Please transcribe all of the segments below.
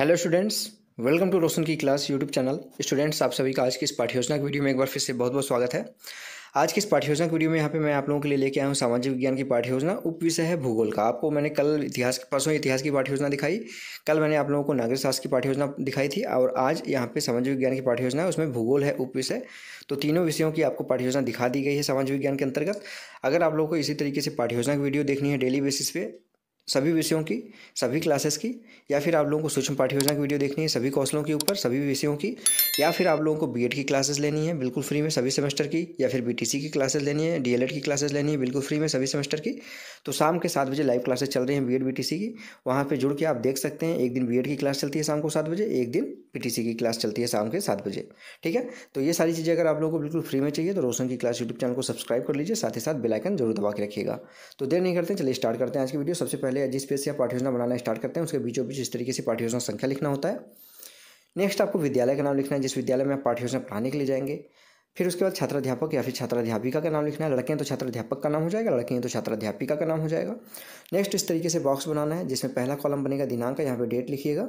hello students welcome to Roshan की class YouTube channel students आप सभी का आज की इस पाठ्य योजना की वीडियो में एक बार फिर से बहुत बहुत स्वागत है आज की इस पाठ्य योजना की वीडियो में यहाँ पे मैं आप लोगों के लिए लेके आया हूँ सामाजिक विज्ञान की पाठ्य योजना उप विषय है भूगोल का आपको मैंने कल इतिहास परसों इतिहास की पाठ्य योजना दिखाई कल मैंने आप लोगों को नागरिक शास्त्र की पाठ्य योजना दिखाई थी और आज यहाँ पे सामाजिक विज्ञान की पाठ्य योजना है उसमें भूगोल है उप विषय तो तीनों विषयों की आपको पाठ्य योजना दिखा दी गई है सामाजिक विज्ञान के अंतर्गत अगर आप लोगों को इसी तरीके से पाठ्य योजना की वीडियो देखनी है डेली बेसिस पे सभी विषयों की सभी क्लासेस की या फिर आप लोगों को सूक्ष्म पाठ्य योजना की वीडियो देखनी है सभी कौशलों के ऊपर सभी विषयों की या फिर आप लोगों को बीएड की क्लासेस लेनी है बिल्कुल फ्री में सभी सेमेस्टर की या फिर बीटीसी की क्लासेस लेनी है डीएलएड की क्लासेस लेनी है बिल्कुल फ्री में सभी सेमेस्टर की तो शाम के सात बजे लाइव क्लासेस चल रही हैं बी एड की वहाँ पर जुड़ के आप देख सकते हैं एक दिन बी की क्लास चलती है शाम को सात बजे एक दिन पी की क्लास चलती है शाम के सात बजे ठीक है तो ये सारी चीज़ें अगर आप लोगों को बिल्कुल फ्री में चाहिए तो रोशन की क्लास यूट्यूब चैनल को सब्सक्राइब कर लीजिए साथ ही साथ बेलाइकन जरूर दबा के रखिएगा तो देर नहीं करते चलिए स्टार्ट करते हैं आज की वीडियो सबसे पहले पहले जिस पेज से आप पाठ्य योजना बनाना स्टार्ट करते हैं उसके बीचों बीच इस तरीके से पाठ्य योजना संख्या लिखना होता है नेक्स्ट आपको विद्यालय का नाम लिखना है जिस विद्यालय में आप पाठ्य योजना पढ़ाने के लिए जाएंगे फिर उसके बाद छात्राध्यापक या फिर छात्राध्यापिका का नाम लिखना है लड़के हैं तो छात्राध्यापक का नाम हो जाएगा लड़के हैं तो छात्राध्यापिका का नाम हो जाएगा नेक्स्ट इस तरीके से बॉक्स बनाना है जिसमें पहला कॉलम बनेगा दिनांक यहाँ पर डेट लिखिएगा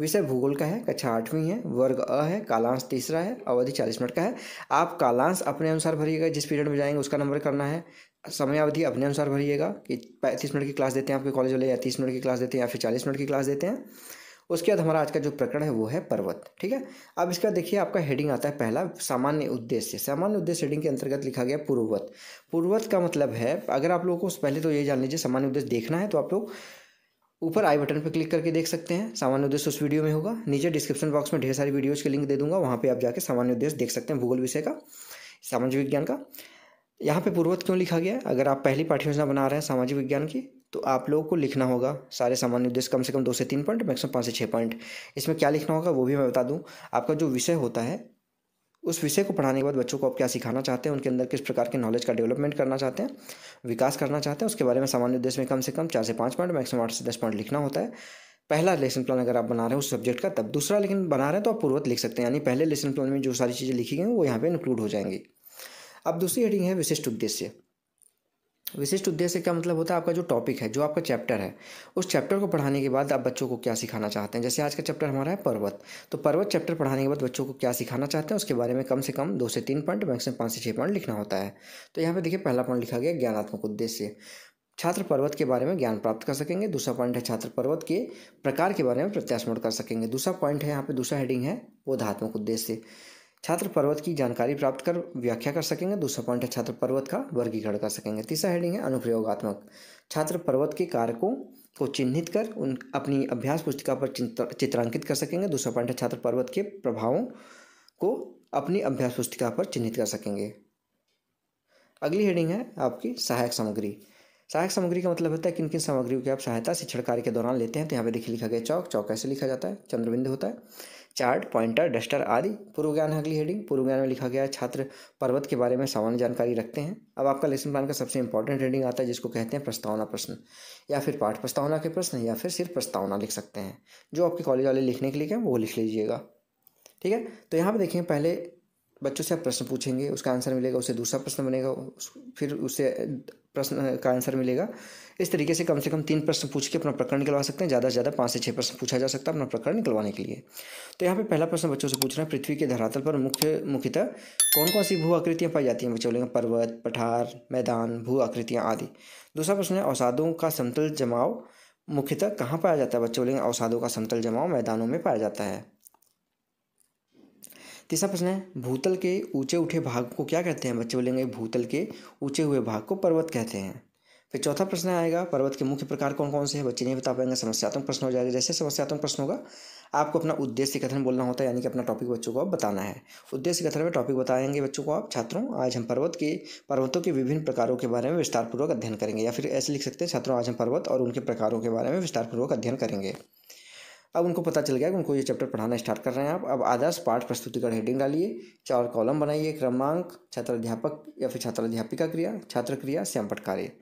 विषय भूगोल का है कक्षा आठवीं है वर्ग अ है कालांश तीसरा है अवधि चालीस मिनट का है आप कालांश अपने अनुसार भरिएगा जिस पीरियड में जाएंगे उसका नंबर करना है समयावधि अपने अनुसार भरिएगा कि पैंतीस मिनट की क्लास देते हैं आपके कॉलेज वाले या तीस मिनट की क्लास देते हैं या फिर चालीस मिनट की क्लास देते हैं उसके बाद हमारा आज का जो प्रकरण है वो है पर्वत ठीक है अब इसका देखिए आपका हेडिंग आता है पहला सामान्य उद्देश्य सामान्य उद्देश्य हेडिंग के अंतर्गत लिखा गया पूर्ववत पूर्ववत का मतलब है अगर आप लोगों को पहले तो ये जान लीजिए सामान्य उद्देश्य देखना है तो आप लोग ऊपर आई बटन पर क्लिक करके देख सकते हैं सामान्य उद्देश्य उस वीडियो में होगा नीचे डिस्क्रिप्शन बॉक्स में ढेर सारी वीडियोज़ के लिंक दे दूंगा वहाँ पर आप जाकर सामान्य उद्देश्य देख सकते हैं भूगोल विषय का सामाजिक विज्ञान का यहाँ पे पूर्वत क्यों लिखा गया है अगर आप पहली पाठ्य योजना बना रहे हैं सामाजिक विज्ञान की तो आप लोगों को लिखना होगा सारे सामान्य उद्देश्य कम से कम दो से तीन पॉइंट मैक्सिमम पाँच से छः पॉइंट इसमें क्या लिखना होगा वो भी मैं बता दूँ आपका जो विषय होता है उस विषय को पढ़ाने के बाद बच्चों को आप क्या सिखाना चाहते हैं उनके अंदर किस प्रकार के नॉलेज का डेवलपमेंट करना चाहते हैं विकास करना चाहते हैं उसके बारे में सामान्य उद्देश्य में कम से कम चार से पाँच पॉइंट मैक्सिमम आठ से दस पॉइंट लिखना होता है पहला लेसन प्लान अगर आप बना रहे हैं उस सब्जेक्ट का तब दूसरा लेकिन बना रहे हैं तो आप पूर्वत लिख सकते हैं यानी पहले लेसन प्लान में जो सारी चीज़ें लिखी गई हैं वो यहाँ पर इंक्लूड हो जाएंगी अब दूसरी हेडिंग है विशिष्ट उद्देश्य विशिष्ट उद्देश्य क्या मतलब होता है आपका जो टॉपिक है जो आपका चैप्टर है उस चैप्टर को पढ़ाने के बाद आप बच्चों को क्या सिखाना चाहते हैं जैसे आज का चैप्टर हमारा है पर्वत तो पर्वत चैप्टर पढ़ाने के बाद बच्चों को क्या सिखाना चाहते हैं उसके बारे में कम से कम दो से तीन पॉइंट मैक्सिमम पाँच से छः पॉइंट लिखना होता है तो यहाँ पर देखिए पहला पॉइंट लिखा गया ज्ञानात्मक उद्देश्य छात्र पर्वत के बारे में ज्ञान प्राप्त कर सकेंगे दूसरा पॉइंट है छात्र पर्वत के प्रकार के बारे में प्रत्याशमण कर सकेंगे दूसरा पॉइंट है यहाँ पे दूसरा हेडिंग है बोधात्मक उद्देश्य छात्र पर्वत की जानकारी प्राप्त कर व्याख्या कर सकेंगे दूसरा पॉइंट है छात्र पर्वत का वर्गीकरण कर सकेंगे तीसरा हेडिंग है अनुप्रयोगात्मक छात्र पर्वत के कारकों को चिन्हित कर उन अपनी अभ्यास पुस्तिका पर चित्रांकित कर सकेंगे दूसरा पॉइंट है छात्र पर्वत के प्रभावों को अपनी अभ्यास पुस्तिका पर चिन्हित कर सकेंगे अगली हेडिंग है आपकी सहायक सामग्री सहायक सामग्री का मतलब होता है किन किन सामग्रियों की आप सहायता शिक्षण कार्य के दौरान लेते हैं तो यहाँ पे देखिए लिखा गया चौक चौक कैसे लिखा जाता है चंद्रबिंदु होता है चार्ट पॉइंटर डस्टर आदि पूर्व ज्ञान अगली हेडिंग पूर्व ज्ञान में लिखा गया छात्र पर्वत के बारे में सामान्य जानकारी रखते हैं अब आपका लेसन प्लान का सबसे इंपॉर्टेंट हेडिंग आता है जिसको कहते हैं प्रस्तावना प्रश्न या फिर पाठ प्रस्तावना के प्रश्न या फिर सिर्फ प्रस्तावना लिख सकते हैं जो आपके कॉलेज वाले लिखने के लिए कहें वो लिख लीजिएगा ठीक है तो यहाँ पर देखें पहले बच्चों से आप प्रश्न पूछेंगे उसका आंसर मिलेगा उससे दूसरा प्रश्न बनेगा उस, फिर उससे प्रश्न का आंसर मिलेगा इस तरीके से कम से कम तीन प्रश्न पूछ के अपना प्रकरण निकलवा सकते हैं ज़्यादा से ज़्यादा पाँच से छः प्रश्न पूछा जा सकता है अपना प्रकरण निकलवाने के लिए तो यहाँ पे पहला प्रश्न बच्चों से पूछना है पृथ्वी के धरातल पर मुख्य मुख्यतः कौन कौन सी भू आकृतियाँ पाई जाती हैं बच्चों लेंगे पर्वत पठार मैदान भू आकृतियाँ आदि दूसरा प्रश्न है औसादों का समतल जमाव मुख्यतः कहाँ पाया जाता है बच्चों लेंगे औसादों का समतल जमाव मैदानों में पाया जाता है तीसरा प्रश्न है भूतल के ऊंचे उठे भाग को क्या कहते हैं बच्चे बोलेंगे भूतल के ऊंचे हुए भाग को पर्वत कहते हैं फिर चौथा प्रश्न आएगा पर्वत के मुख्य प्रकार कौन कौन से हैं बच्चे नहीं बता पाएंगे समस्यात्मक प्रश्न हो जाएगा जैसे समस्यात्मक प्रश्न होगा आपको अपना उद्देश्य कथन बोलना होता है यानी कि अपना टॉपिक बच्चों को आप बताना है उद्देश्य कथन में टॉपिक बताएंगे बच्चों को आप छात्रों आज हम पर्वत के पर्वतों के विभिन्न प्रकारों के बारे में विस्तारपूर्वक अध्ययन करेंगे या फिर ऐसे लिख सकते हैं छात्रों आज हम पर्वत और उनके प्रकारों के बारे में विस्तारपूर्वक अध्ययन करेंगे अब उनको पता चल गया कि उनको ये चैप्टर पढ़ाना स्टार्ट कर रहे हैं आप अब आदर्श पाठ प्रस्तुतिकरण हेडिंग डालिए चार कॉलम बनाइए क्रमांक छात्र अध्यापक या फिर छात्र अध्यापिका क्रिया छात्र क्रिया श्यामपट कार्य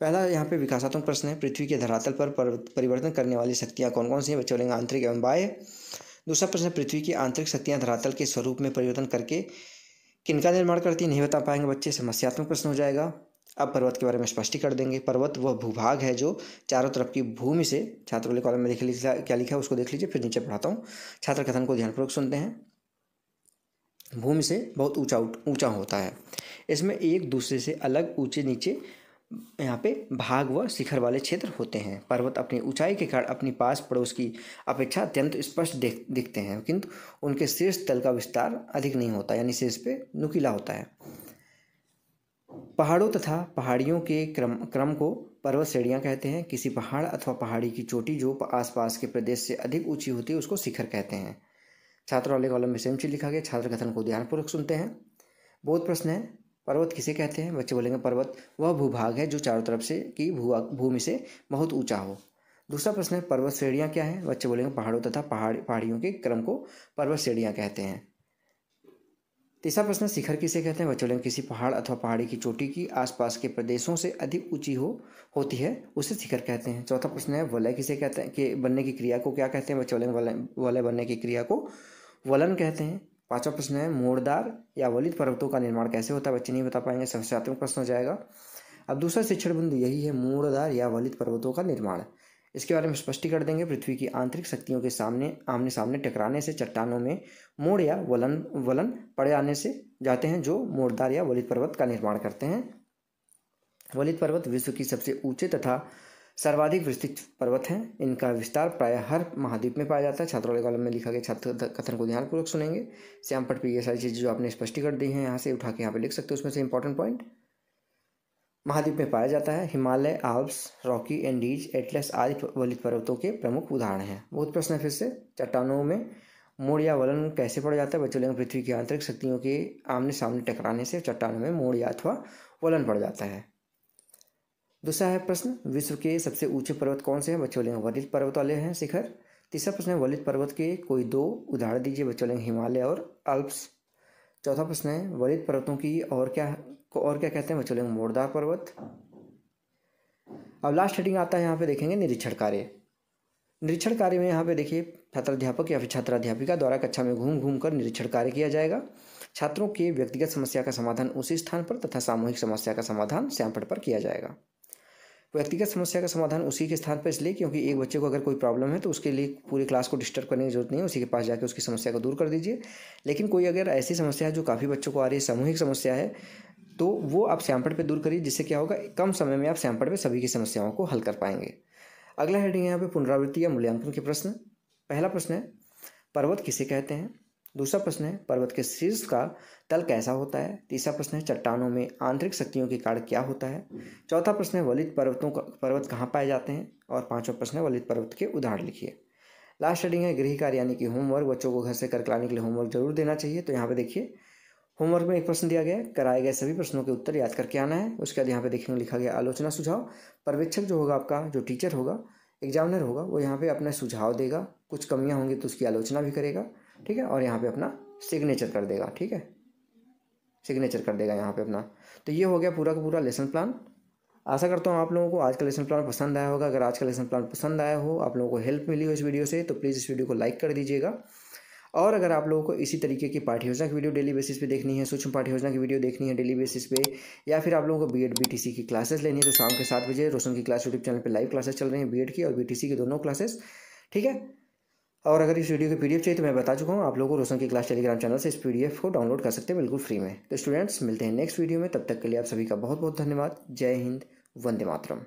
पहला यहाँ पे विकासात्मक प्रश्न है पृथ्वी के धरातल पर, परिवर्तन करने वाली शक्तियाँ कौन कौन सी हैं बच्चों लेंगे आंतरिक एवं बाह्य दूसरा प्रश्न पृथ्वी की आंतरिक शक्तियाँ धरातल के स्वरूप में परिवर्तन करके किनका निर्माण करती नहीं बता पाएंगे बच्चे समस्यात्मक प्रश्न हो जाएगा अब पर्वत के बारे में स्पष्टी कर देंगे पर्वत वह भूभाग है जो चारों तरफ की भूमि से छात्र वाले कॉलम में देख लीजिए क्या लिखा है उसको देख लीजिए फिर नीचे पढ़ाता हूँ छात्र कथन को ध्यानपूर्वक सुनते हैं भूमि से बहुत ऊंचा ऊंचा होता है इसमें एक दूसरे से अलग ऊंचे नीचे यहाँ पे भाग व शिखर वाले क्षेत्र होते हैं पर्वत अपनी ऊंचाई के कारण अपनी पास पड़ोस की अपेक्षा अत्यंत स्पष्ट देख दिखते हैं किंतु उनके शीर्ष तल का विस्तार अधिक नहीं होता यानी शीर्ष पे नुकीला होता है पहाड़ों तथा पहाड़ियों के क्रम क्रम को पर्वत श्रेणियाँ कहते हैं किसी पहाड़ अथवा पहाड़ी की चोटी जो आसपास के प्रदेश से अधिक ऊंची होती है उसको शिखर कहते हैं छात्र वाले कॉलम में सेम चीज लिखा गया छात्र कथन को ध्यानपूर्वक सुनते हैं बहुत प्रश्न है पर्वत किसे कहते हैं बच्चे बोलेंगे पर्वत वह भूभाग है जो चारों तरफ से की भू भूमि से बहुत ऊँचा हो दूसरा प्रश्न है पर्वत श्रेणियाँ क्या है बच्चे बोलेंगे पहाड़ों तथा पहाड़ पहाड़ियों के क्रम को पर्वत श्रेणियाँ कहते हैं तीसरा प्रश्न शिखर किसे कहते हैं वह किसी पहाड़ अथवा पहाड़ी की चोटी की आसपास के प्रदेशों से अधिक ऊंची हो होती है उसे शिखर कहते हैं चौथा प्रश्न है वलय किसे कहते हैं कि बनने की क्रिया को क्या कहते हैं वचोलन वलय वलय बनने की क्रिया को वलन कहते हैं पांचवा प्रश्न है मोड़दार या वलित पर्वतों का निर्माण कैसे होता है बच्चे नहीं बता पाएंगे समस्यात्मक प्रश्न हो जाएगा अब दूसरा शिक्षण बिंदु यही है मोड़दार या वलित पर्वतों का निर्माण इसके बारे में स्पष्टी कर देंगे पृथ्वी की आंतरिक शक्तियों के सामने आमने सामने टकराने से चट्टानों में मोड़ या वलन वलन पड़े आने से जाते हैं जो मोड़दार या वलित पर्वत का निर्माण करते हैं वलित पर्वत विश्व की सबसे ऊंचे तथा सर्वाधिक विस्तृत पर्वत हैं इनका विस्तार प्राय हर महाद्वीप में पाया जाता है छात्रों कॉलम में लिखा गया छात्र कथन को ध्यानपूर्वक सुनेंगे श्यामपट पर ये सारी चीज़ें जो आपने स्पष्टी कर दी हैं यहाँ से उठा के यहाँ पे लिख सकते हो उसमें से इंपॉर्टेंट पॉइंट महाद्वीप में पाया जाता है Himalaya Alps Rocky Andes Atlas आदि वलित पर्वतों के प्रमुख उदाहरण हैं बहुत प्रश्न है फिर से चट्टानों में मोड़ या वलन कैसे पड़ जाता है बच्चों पृथ्वी की आंतरिक शक्तियों के आमने सामने टकराने से चट्टानों में मोड़ या अथवा वलन पड़ जाता है दूसरा है प्रश्न विश्व के सबसे ऊंचे पर्वत कौन से हैं बच्चों लेंगे वलित पर्वत वाले हैं शिखर तीसरा प्रश्न है वलित पर्वत के कोई दो उदाहरण दीजिए बच्चों लेंगे हिमालय और अल्प्स चौथा प्रश्न है वलित पर्वतों की और क्या को और क्या कहते हैं चलेंगे मोड़दार पर्वत अब लास्ट हेडिंग आता है यहाँ पे देखेंगे निरीक्षण कार्य निरीक्षण कार्य में यहाँ पे देखिए छात्राध्यापक या फिर छात्राध्यापिका द्वारा कक्षा में घूम घूम कर निरीक्षण कार्य किया जाएगा छात्रों के व्यक्तिगत समस्या का समाधान उसी स्थान पर तथा सामूहिक समस्या का समाधान श्यामपट पर किया जाएगा व्यक्तिगत समस्या का समाधान उसी के स्थान पर इसलिए क्योंकि एक बच्चे को अगर कोई प्रॉब्लम है तो उसके लिए पूरी क्लास को डिस्टर्ब करने की जरूरत नहीं है उसी के पास जाकर उसकी समस्या को दूर कर दीजिए लेकिन कोई अगर ऐसी समस्या है जो काफ़ी बच्चों को आ रही है सामूहिक समस्या है तो वो आप सैम्पल पे दूर करिए जिससे क्या होगा कम समय में आप सैम्पल में सभी की समस्याओं को हल कर पाएंगे अगला हेडिंग है यहाँ पे पुनरावृत्ति या मूल्यांकन के प्रश्न पहला प्रश्न है पर्वत किसे कहते हैं दूसरा प्रश्न है पर्वत के शीर्ष का तल कैसा होता है तीसरा प्रश्न है चट्टानों में आंतरिक शक्तियों के कारण क्या होता है चौथा प्रश्न है वलित पर्वतों का पर्वत कहाँ पाए जाते हैं और पाँचवा प्रश्न है वलित पर्वत के उदाहरण लिखिए लास्ट हेडिंग है गृह कार्य यानी कि होमवर्क बच्चों को घर से कर लाने के लिए होमवर्क जरूर देना चाहिए तो यहाँ पे देखिए होमवर्क में एक प्रश्न दिया गया कराए गए सभी प्रश्नों के उत्तर याद करके आना है उसके बाद यहाँ पे देखेंगे लिखा गया आलोचना सुझाव पर्यवेक्षक जो होगा आपका जो टीचर होगा एग्जामिनर होगा वो यहाँ पे अपना सुझाव देगा कुछ कमियाँ होंगी तो उसकी आलोचना भी करेगा ठीक है और यहाँ पे अपना सिग्नेचर कर देगा ठीक है सिग्नेचर कर देगा यहाँ पे अपना तो ये हो गया पूरा का पूरा लेसन प्लान आशा करता हूँ आप लोगों को आज का लेसन प्लान पसंद आया होगा अगर आज का लेसन प्लान पसंद आया हो आप लोगों को हेल्प मिली हो इस वीडियो से तो प्लीज़ इस वीडियो को लाइक कर दीजिएगा और अगर आप लोगों को इसी तरीके की पाठ योजना की वीडियो डेली बेसिस पे देखनी है सूक्ष्म पाठ योजना की वीडियो देखनी है डेली बेसिस पे या फिर आप लोगों को बी एड की क्लासेस लेनी है तो शाम के सात बजे रोशन की क्लास यूट्यूब चैनल पर लाइव क्लासेस चल रही हैं बी की और बी की दोनों क्लासेस ठीक है और अगर इस वीडियो की पी चाहिए तो मैं बता चुका हूँ आप लोगों को रोशन की क्लास टेलीग्राम चैनल से इस पी को डाउनलोड कर सकते हैं बिल्कुल फ्री में तो स्टूडेंट्स मिलते हैं नेक्स्ट वीडियो में तब तक के लिए आप सभी का बहुत बहुत धन्यवाद जय हिंद वंदे मातरम